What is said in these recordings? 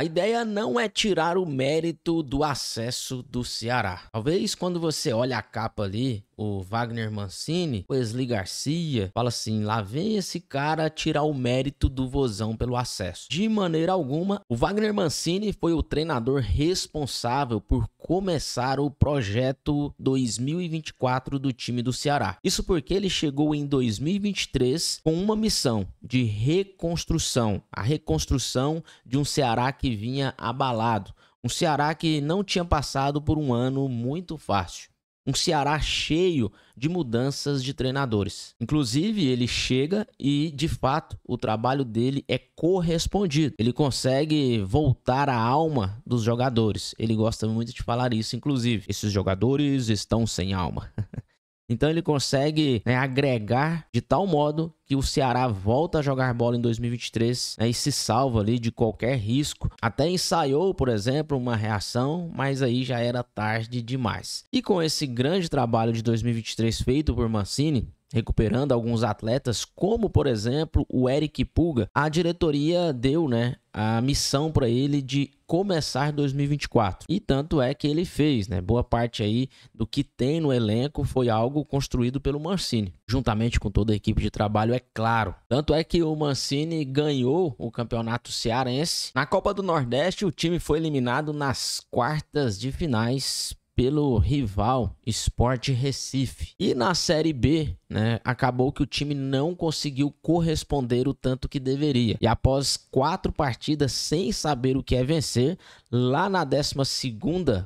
A ideia não é tirar o mérito do acesso do Ceará. Talvez quando você olha a capa ali, o Wagner Mancini, o Wesley Garcia, fala assim: lá vem esse cara tirar o mérito do Vozão pelo acesso. De maneira alguma, o Wagner Mancini foi o treinador responsável por começar o projeto 2024 do time do Ceará. Isso porque ele chegou em 2023 com uma missão de reconstrução, a reconstrução de um Ceará que vinha abalado, um Ceará que não tinha passado por um ano muito fácil um Ceará cheio de mudanças de treinadores. Inclusive, ele chega e, de fato, o trabalho dele é correspondido. Ele consegue voltar à alma dos jogadores. Ele gosta muito de falar isso, inclusive. Esses jogadores estão sem alma. então, ele consegue né, agregar de tal modo que o Ceará volta a jogar bola em 2023 né, e se salva ali de qualquer risco. Até ensaiou, por exemplo, uma reação, mas aí já era tarde demais. E com esse grande trabalho de 2023 feito por Mancini, recuperando alguns atletas, como por exemplo o Eric Pulga, a diretoria deu, né, a missão para ele de começar 2024. E tanto é que ele fez, né? Boa parte aí do que tem no elenco foi algo construído pelo Mancini, juntamente com toda a equipe de trabalho, é é claro. Tanto é que o Mancini ganhou o campeonato cearense. Na Copa do Nordeste, o time foi eliminado nas quartas de finais pelo rival Sport Recife. E na Série B, né, acabou que o time não conseguiu corresponder o tanto que deveria. E após quatro partidas sem saber o que é vencer, lá na 12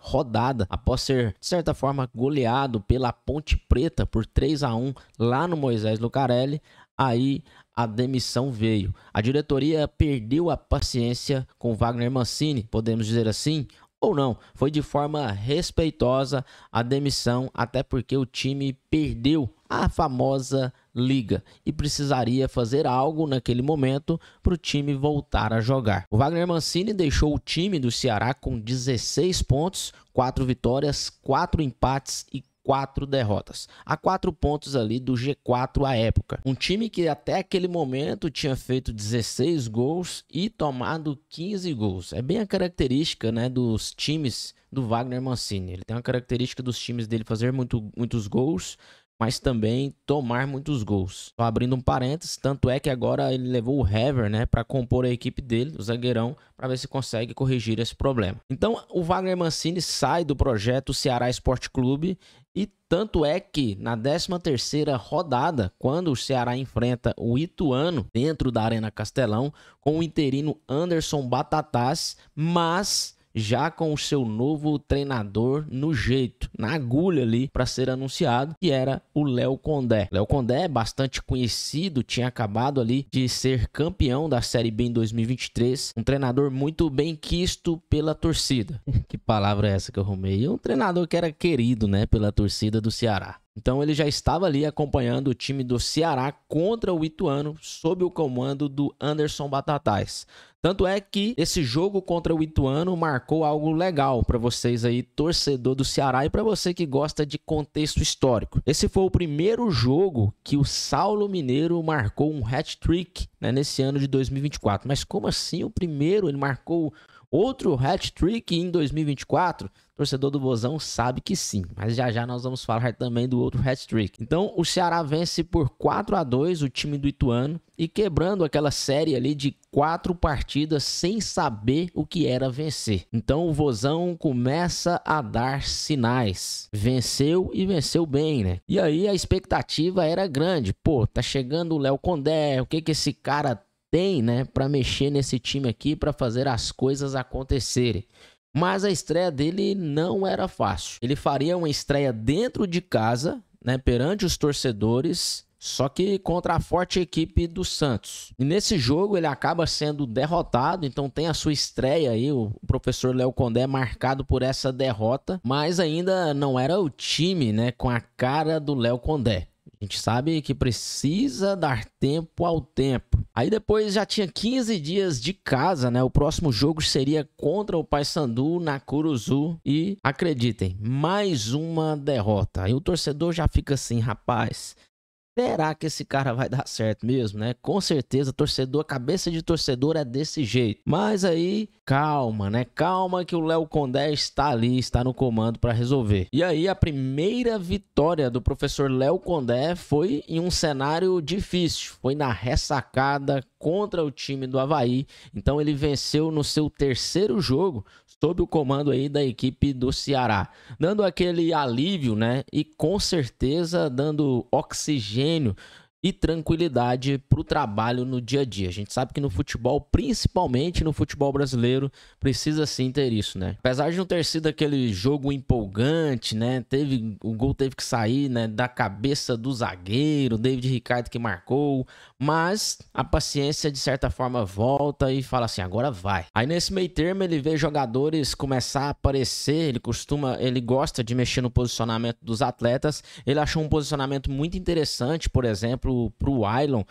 rodada, após ser, de certa forma, goleado pela Ponte Preta por 3 a 1 lá no Moisés Lucarelli, aí a demissão veio. A diretoria perdeu a paciência com Wagner Mancini, podemos dizer assim, ou não. Foi de forma respeitosa a demissão, até porque o time perdeu a famosa liga e precisaria fazer algo naquele momento para o time voltar a jogar. O Wagner Mancini deixou o time do Ceará com 16 pontos, 4 vitórias, 4 empates e quatro derrotas, a quatro pontos ali do G4 à época. Um time que até aquele momento tinha feito 16 gols e tomado 15 gols. É bem a característica né, dos times do Wagner Mancini. Ele tem uma característica dos times dele fazer muito, muitos gols mas também tomar muitos gols. Tô abrindo um parênteses, tanto é que agora ele levou o Hever, né, para compor a equipe dele, o zagueirão, para ver se consegue corrigir esse problema. Então, o Wagner Mancini sai do projeto Ceará Esporte Clube e tanto é que na 13ª rodada, quando o Ceará enfrenta o Ituano dentro da Arena Castelão com o interino Anderson Batatas, mas já com o seu novo treinador no jeito, na agulha ali para ser anunciado, que era o Léo Condé. Léo Condé é bastante conhecido, tinha acabado ali de ser campeão da Série B em 2023, um treinador muito bem quisto pela torcida. que palavra é essa que eu arrumei? Um treinador que era querido, né, pela torcida do Ceará. Então ele já estava ali acompanhando o time do Ceará contra o Ituano sob o comando do Anderson Batatais. Tanto é que esse jogo contra o Ituano marcou algo legal para vocês aí, torcedor do Ceará, e para você que gosta de contexto histórico. Esse foi o primeiro jogo que o Saulo Mineiro marcou um hat-trick né, nesse ano de 2024. Mas como assim o primeiro? Ele marcou outro hat-trick em 2024? torcedor do Bozão sabe que sim, mas já já nós vamos falar também do outro hat-trick. Então, o Ceará vence por 4 a 2 o time do Ituano e quebrando aquela série ali de quatro partidas sem saber o que era vencer. Então, o Vozão começa a dar sinais. Venceu e venceu bem, né? E aí a expectativa era grande. Pô, tá chegando o Léo Condé, o que que esse cara tem, né, para mexer nesse time aqui para fazer as coisas acontecerem. Mas a estreia dele não era fácil. Ele faria uma estreia dentro de casa, né, perante os torcedores, só que contra a forte equipe do Santos. E nesse jogo ele acaba sendo derrotado, então tem a sua estreia aí, o professor Léo Condé marcado por essa derrota, mas ainda não era o time, né, com a cara do Léo Condé. A gente sabe que precisa dar tempo ao tempo. Aí depois já tinha 15 dias de casa, né? O próximo jogo seria contra o Paysandu na Curuzu e acreditem, mais uma derrota. Aí o torcedor já fica assim, rapaz, Será que esse cara vai dar certo mesmo, né? Com certeza, torcedor, cabeça de torcedor é desse jeito. Mas aí, calma, né? Calma que o Léo Condé está ali, está no comando para resolver. E aí, a primeira vitória do professor Léo Condé foi em um cenário difícil. Foi na ressacada contra o time do Havaí. Então, ele venceu no seu terceiro jogo, sob o comando aí da equipe do Ceará, dando aquele alívio, né? E com certeza dando oxigênio e tranquilidade para o trabalho no dia a dia. A gente sabe que no futebol, principalmente no futebol brasileiro, precisa sim ter isso, né? Apesar de não ter sido aquele jogo empolgante, né? Teve o gol teve que sair, né? Da cabeça do zagueiro, David Ricardo que marcou, mas a paciência, de certa forma, volta e fala assim: agora vai. Aí nesse meio termo ele vê jogadores começar a aparecer. Ele costuma, ele gosta de mexer no posicionamento dos atletas. Ele achou um posicionamento muito interessante, por exemplo, para o Wylon.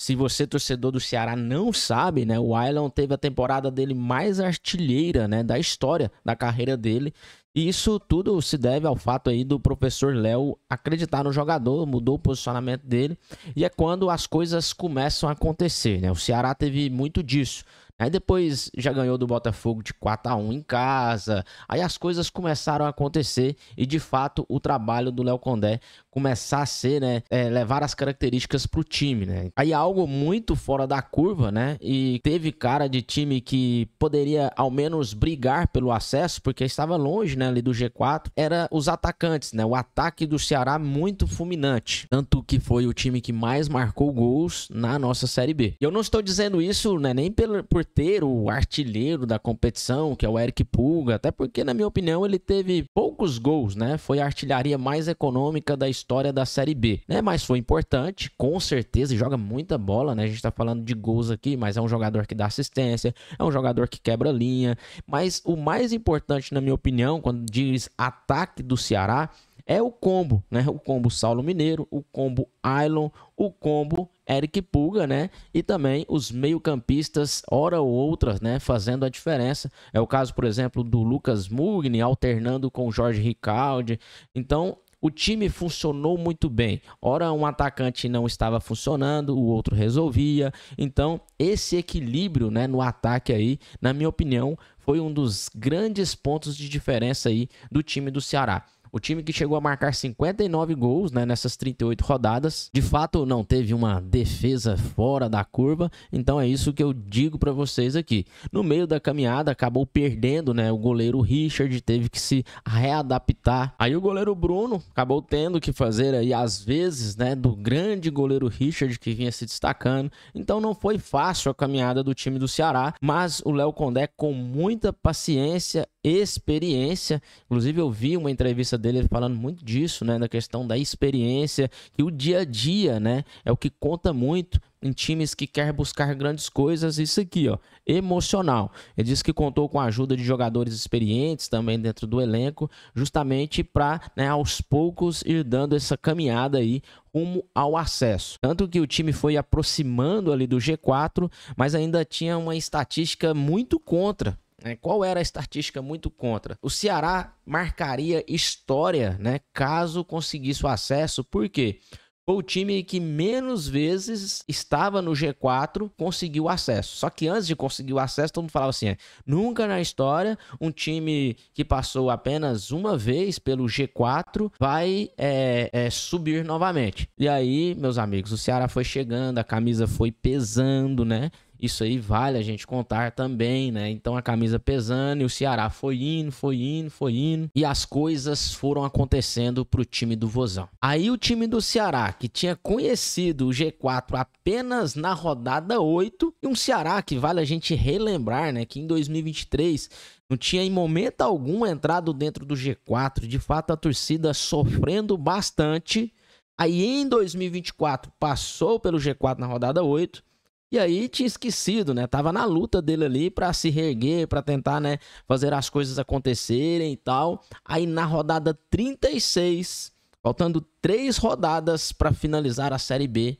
Se você, torcedor do Ceará, não sabe, né? O Wylon teve a temporada dele mais artilheira, né? Da história da carreira dele. E isso tudo se deve ao fato aí do professor Léo acreditar no jogador, mudou o posicionamento dele, e é quando as coisas começam a acontecer, né? O Ceará teve muito disso. Aí depois já ganhou do Botafogo de 4 a 1 em casa. Aí as coisas começaram a acontecer e de fato o trabalho do Léo Condé começar a ser, né? É, levar as características pro time, né? Aí algo muito fora da curva, né? E teve cara de time que poderia ao menos brigar pelo acesso, porque estava longe, né? Ali do G4, era os atacantes, né? O ataque do Ceará muito fulminante. Tanto que foi o time que mais marcou gols na nossa Série B. E eu não estou dizendo isso, né? Nem pelo, por ter o artilheiro da competição, que é o Eric Pulga, até porque, na minha opinião, ele teve poucos gols, né? Foi a artilharia mais econômica da história história da Série B, né? Mas foi importante, com certeza, joga muita bola, né? A gente tá falando de gols aqui, mas é um jogador que dá assistência, é um jogador que quebra linha. Mas o mais importante, na minha opinião, quando diz ataque do Ceará, é o combo, né? O combo Saulo Mineiro, o combo Ailon, o combo Eric Pulga, né? E também os meio-campistas, hora ou outras, né? Fazendo a diferença. É o caso, por exemplo, do Lucas Mugni alternando com o Jorge Ricaldi. Então, o time funcionou muito bem. Ora, um atacante não estava funcionando, o outro resolvia. Então, esse equilíbrio né, no ataque aí, na minha opinião, foi um dos grandes pontos de diferença aí do time do Ceará. O time que chegou a marcar 59 gols né, nessas 38 rodadas, de fato não teve uma defesa fora da curva, então é isso que eu digo para vocês aqui. No meio da caminhada acabou perdendo, né, o goleiro Richard teve que se readaptar. Aí o goleiro Bruno acabou tendo que fazer aí às vezes, né, do grande goleiro Richard que vinha se destacando. Então não foi fácil a caminhada do time do Ceará, mas o Léo Condé com muita paciência experiência. Inclusive, eu vi uma entrevista dele falando muito disso, né? Da questão da experiência e o dia a dia, né? É o que conta muito em times que quer buscar grandes coisas. Isso aqui, ó, emocional. Ele disse que contou com a ajuda de jogadores experientes também dentro do elenco, justamente para, né, aos poucos ir dando essa caminhada aí rumo ao acesso. Tanto que o time foi aproximando ali do G4, mas ainda tinha uma estatística muito contra né? Qual era a estatística muito contra? O Ceará marcaria história né? caso conseguisse o acesso, por quê? Foi o time que menos vezes estava no G4, conseguiu acesso. Só que antes de conseguir o acesso, todo mundo falava assim: é, nunca na história um time que passou apenas uma vez pelo G4 vai é, é, subir novamente. E aí, meus amigos, o Ceará foi chegando, a camisa foi pesando, né? Isso aí vale a gente contar também, né? Então a camisa pesando e o Ceará foi indo, foi indo, foi indo. E as coisas foram acontecendo pro time do Vozão. Aí o time do Ceará, que tinha conhecido o G4 apenas na rodada 8, e um Ceará que vale a gente relembrar, né? Que em 2023 não tinha em momento algum entrado dentro do G4. De fato, a torcida sofrendo bastante. Aí em 2024 passou pelo G4 na rodada 8 e aí tinha esquecido, né? Tava na luta dele ali para se reerguer, para tentar, né, fazer as coisas acontecerem e tal. Aí na rodada 36, faltando três rodadas para finalizar a Série B,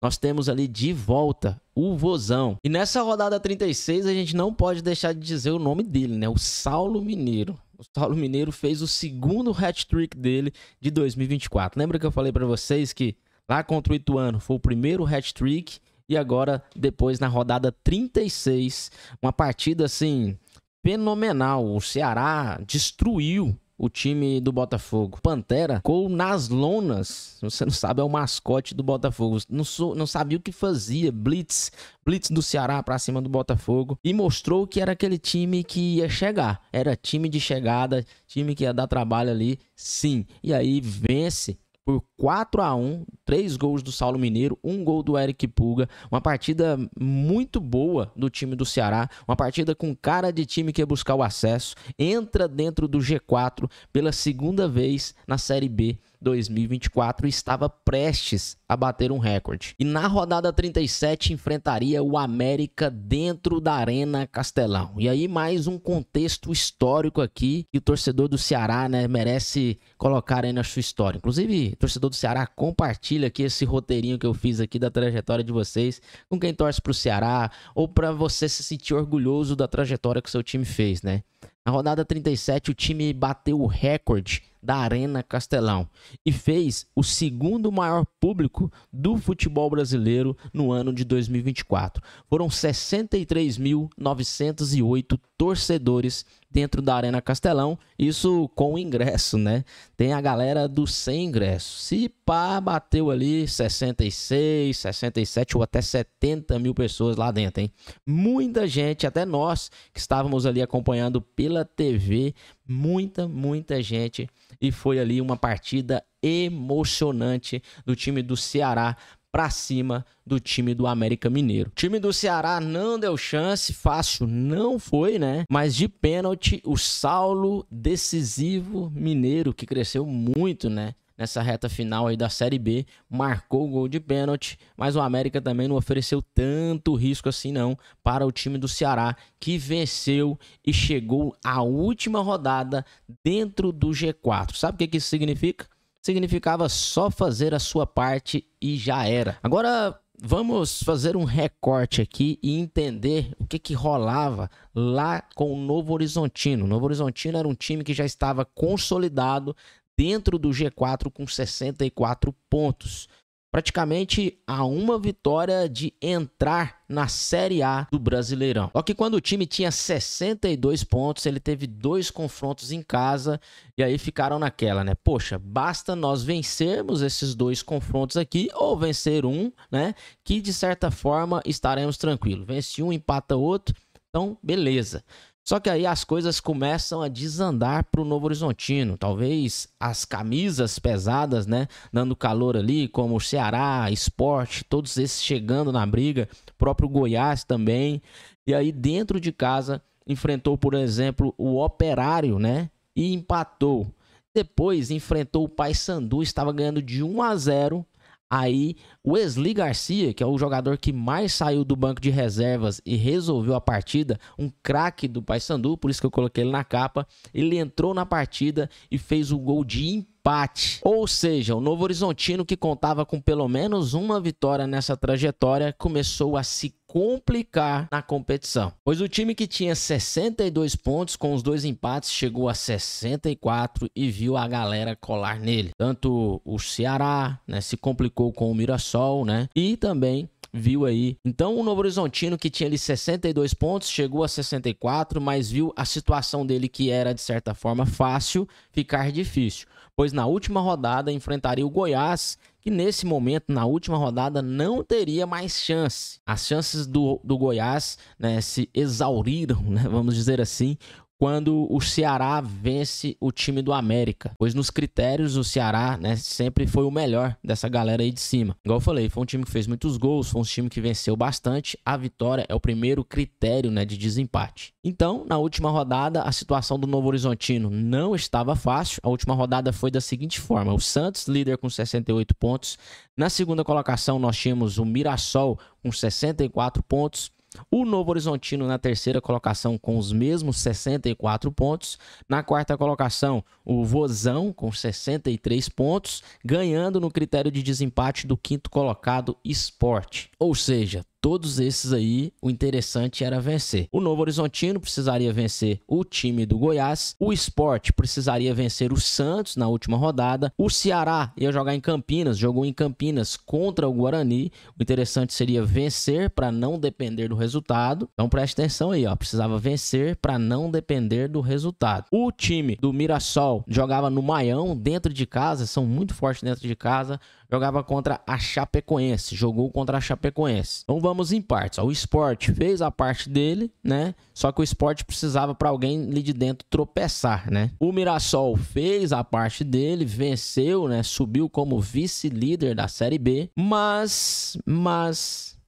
nós temos ali de volta o Vozão. E nessa rodada 36, a gente não pode deixar de dizer o nome dele, né? O Saulo Mineiro. O Saulo Mineiro fez o segundo hat-trick dele de 2024. Lembra que eu falei para vocês que lá contra o Ituano foi o primeiro hat-trick e agora, depois, na rodada 36, uma partida assim fenomenal. O Ceará destruiu o time do Botafogo. Pantera ficou nas lonas. Você não sabe, é o mascote do Botafogo. Não, sou, não sabia o que fazia. Blitz. Blitz do Ceará pra cima do Botafogo. E mostrou que era aquele time que ia chegar. Era time de chegada, time que ia dar trabalho ali. Sim. E aí vence por 4 a 1 três gols do Saulo Mineiro, um gol do Eric Pulga, uma partida muito boa do time do Ceará, uma partida com cara de time que ia é buscar o acesso, entra dentro do G4 pela segunda vez na Série B 2024 estava prestes a bater um recorde. E na rodada 37 enfrentaria o América dentro da Arena Castelão. E aí mais um contexto histórico aqui que o torcedor do Ceará, né, merece colocar aí na sua história. Inclusive, torcedor do Ceará, compartilha aqui esse roteirinho que eu fiz aqui da trajetória de vocês com quem torce para o Ceará ou para você se sentir orgulhoso da trajetória que o seu time fez, né? Na rodada 37, o time bateu o recorde da Arena Castelão e fez o segundo maior público do futebol brasileiro no ano de 2024. Foram 63.908 torcedores dentro da Arena Castelão, isso com ingresso, né? Tem a galera do sem ingresso. Se pá, bateu ali 66, 67 ou até 70 mil pessoas lá dentro, hein? Muita gente, até nós que estávamos ali acompanhando pela TV, muita, muita gente. E foi ali uma partida emocionante do time do Ceará para cima do time do América Mineiro. O time do Ceará não deu chance, fácil não foi, né? Mas de pênalti, o Saulo decisivo mineiro que cresceu muito, né? nessa reta final aí da Série B, marcou o gol de pênalti, mas o América também não ofereceu tanto risco assim não para o time do Ceará, que venceu e chegou à última rodada dentro do G4. Sabe o que, que isso significa? Significava só fazer a sua parte e já era. Agora, vamos fazer um recorte aqui e entender o que, que rolava lá com o Novo Horizontino. O Novo Horizontino era um time que já estava consolidado dentro do G4 com 64 pontos. Praticamente a uma vitória de entrar na Série A do Brasileirão. Só que quando o time tinha 62 pontos, ele teve dois confrontos em casa e aí ficaram naquela, né? Poxa, basta nós vencermos esses dois confrontos aqui ou vencer um, né? Que de certa forma estaremos tranquilos. Vence um, empata outro, então beleza. Só que aí as coisas começam a desandar para o Novo Horizontino. Talvez as camisas pesadas, né? Dando calor ali, como o Ceará, Esporte, todos esses chegando na briga, próprio Goiás também. E aí dentro de casa enfrentou, por exemplo, o Operário, né? E empatou. Depois enfrentou o Paysandu, estava ganhando de 1 a 0 Aí, Wesley Garcia, que é o jogador que mais saiu do banco de reservas e resolveu a partida, um craque do Paysandu, por isso que eu coloquei ele na capa, ele entrou na partida e fez o gol de empate. Ou seja, o Novo Horizontino, que contava com pelo menos uma vitória nessa trajetória, começou a se complicar na competição, pois o time que tinha 62 pontos com os dois empates chegou a 64 e viu a galera colar nele. Tanto o Ceará, né, se complicou com o Mirassol, né, e também viu aí. Então o Novo Horizontino, que tinha ali 62 pontos, chegou a 64, mas viu a situação dele, que era de certa forma fácil, ficar difícil. Pois na última rodada enfrentaria o Goiás, que nesse momento, na última rodada, não teria mais chance. As chances do, do Goiás né, se exauriram, né, vamos dizer assim, quando o Ceará vence o time do América. Pois nos critérios, o Ceará né, sempre foi o melhor dessa galera aí de cima. Igual eu falei, foi um time que fez muitos gols, foi um time que venceu bastante. A vitória é o primeiro critério né, de desempate. Então, na última rodada, a situação do Novo Horizontino não estava fácil. A última rodada foi da seguinte forma: o Santos, líder com 68 pontos. Na segunda colocação, nós tínhamos o Mirassol com 64 pontos. O Novo Horizontino na terceira colocação com os mesmos 64 pontos. Na quarta colocação, o Vozão com 63 pontos, ganhando no critério de desempate do quinto colocado Esporte. Ou seja, todos esses aí, o interessante era vencer. O Novo Horizontino precisaria vencer o time do Goiás, o Sport precisaria vencer o Santos na última rodada, o Ceará ia jogar em Campinas, jogou em Campinas contra o Guarani. O interessante seria vencer para não depender do resultado. Então preste atenção aí, ó, precisava vencer para não depender do resultado. O time do Mirassol jogava no Maião, dentro de casa, são muito fortes dentro de casa, jogava contra a Chapecoense, jogou contra a Chapecoense. Então vamos em partes. O esporte fez a parte dele, né? Só que o esporte precisava para alguém ali de dentro tropeçar, né? O Mirassol fez a parte dele, venceu, né? Subiu como vice-líder da Série B, mas, mas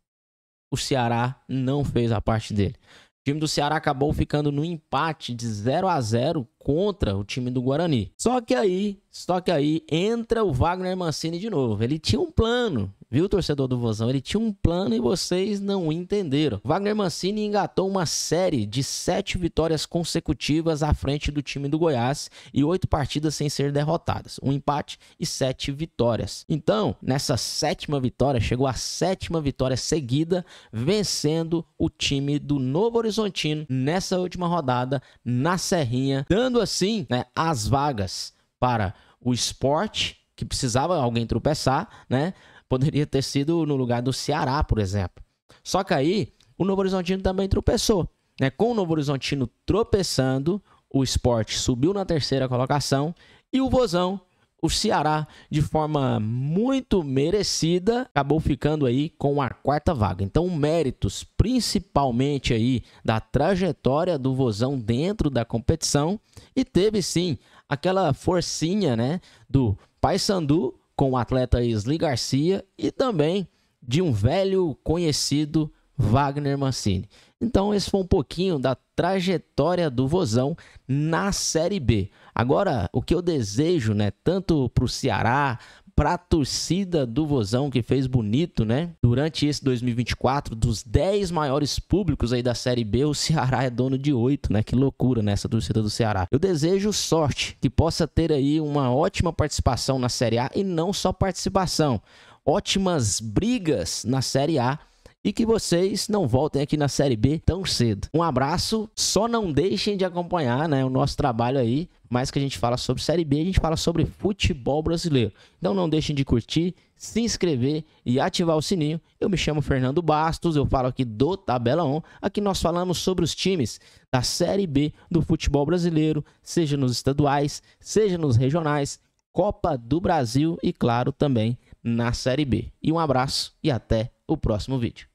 o Ceará não fez a parte dele. O time do Ceará acabou ficando no empate de 0 a 0 contra o time do Guarani. Só que aí, só que aí entra o Wagner Mancini de novo. Ele tinha um plano Viu, torcedor do Vozão? Ele tinha um plano e vocês não entenderam. Wagner Mancini engatou uma série de sete vitórias consecutivas à frente do time do Goiás e oito partidas sem ser derrotadas, um empate e sete vitórias. Então, nessa sétima vitória, chegou à sétima vitória seguida, vencendo o time do Novo Horizontino nessa última rodada na Serrinha, dando assim né, as vagas para o esporte que precisava alguém tropeçar, né? Poderia ter sido no lugar do Ceará, por exemplo. Só que aí o Novo Horizontino também tropeçou. Né? Com o Novo Horizontino tropeçando, o esporte subiu na terceira colocação e o Vozão, o Ceará, de forma muito merecida, acabou ficando aí com a quarta vaga. Então, méritos principalmente aí da trajetória do Vozão dentro da competição e teve sim aquela forcinha, né, do Paysandu com o atleta Sli Garcia e também de um velho conhecido Wagner Mancini. Então esse foi um pouquinho da trajetória do Vozão na Série B. Agora, o que eu desejo, né, tanto para o Ceará, para a torcida do Vozão, que fez bonito, né? Durante esse 2024, dos 10 maiores públicos aí da Série B, o Ceará é dono de 8, né? Que loucura nessa né? torcida do Ceará. Eu desejo sorte, que possa ter aí uma ótima participação na Série A e não só participação, ótimas brigas na Série A e que vocês não voltem aqui na Série B tão cedo. Um abraço, só não deixem de acompanhar né, o nosso trabalho aí, mais que a gente fala sobre Série B, a gente fala sobre futebol brasileiro. Então não deixem de curtir, se inscrever e ativar o sininho. Eu me chamo Fernando Bastos, eu falo aqui do Tabela 1. Aqui nós falamos sobre os times da Série B do futebol brasileiro, seja nos estaduais, seja nos regionais, Copa do Brasil e, claro, também na Série B. E um abraço e até o próximo vídeo.